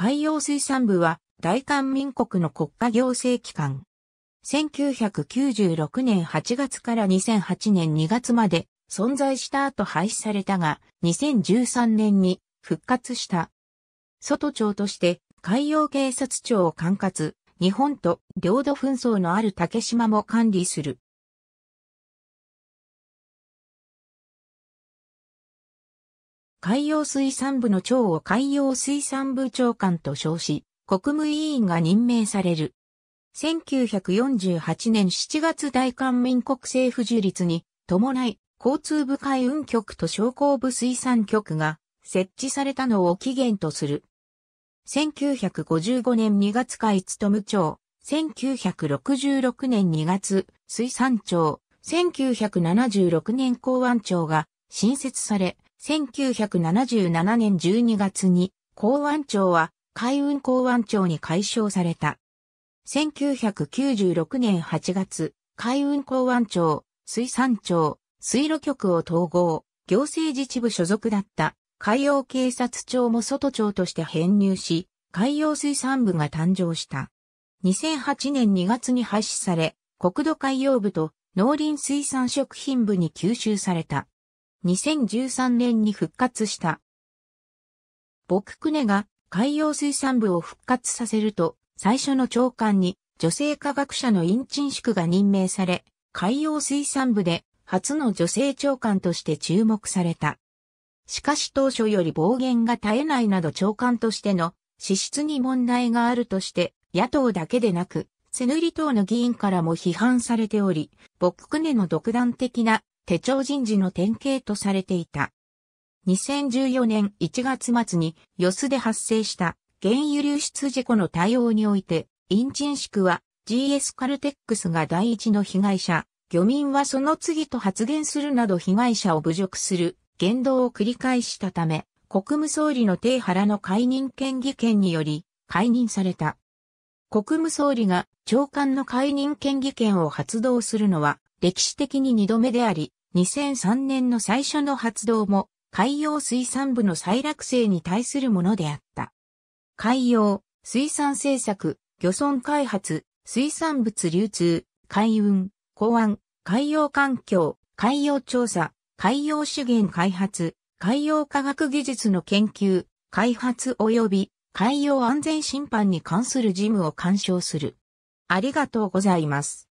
海洋水産部は大韓民国の国家行政機関。1996年8月から2008年2月まで存在した後廃止されたが、2013年に復活した。外庁として海洋警察庁を管轄、日本と領土紛争のある竹島も管理する。海洋水産部の長を海洋水産部長官と称し、国務委員が任命される。1948年7月大韓民国政府樹立に伴い交通部海運局と商工部水産局が設置されたのを起源とする。1955年2月海務庁、1966年2月水産庁、1976年港湾庁が新設され、1977年12月に港湾庁は海運港湾庁に改称された。1996年8月、海運港湾庁、水産庁、水路局を統合、行政自治部所属だった海洋警察庁も外庁として編入し、海洋水産部が誕生した。2008年2月に廃止され、国土海洋部と農林水産食品部に吸収された。2013年に復活した。僕クネが海洋水産部を復活させると、最初の長官に女性科学者のインチンシクが任命され、海洋水産部で初の女性長官として注目された。しかし当初より暴言が絶えないなど長官としての資質に問題があるとして、野党だけでなく、セヌリ党の議員からも批判されており、ボックネの独断的な手帳人事の典型とされていた。2014年1月末に、ヨスで発生した原油流出事故の対応において、インチンは GS カルテックスが第一の被害者、漁民はその次と発言するなど被害者を侮辱する言動を繰り返したため、国務総理の手原の解任権議権により解任された。国務総理が長官の解任権議権を発動するのは歴史的に2度目であり、2003年の最初の発動も海洋水産部の再落成に対するものであった。海洋、水産政策、漁村開発、水産物流通、海運、港湾、海洋環境、海洋調査、海洋資源開発、海洋科学技術の研究、開発及び海洋安全審判に関する事務を干渉する。ありがとうございます。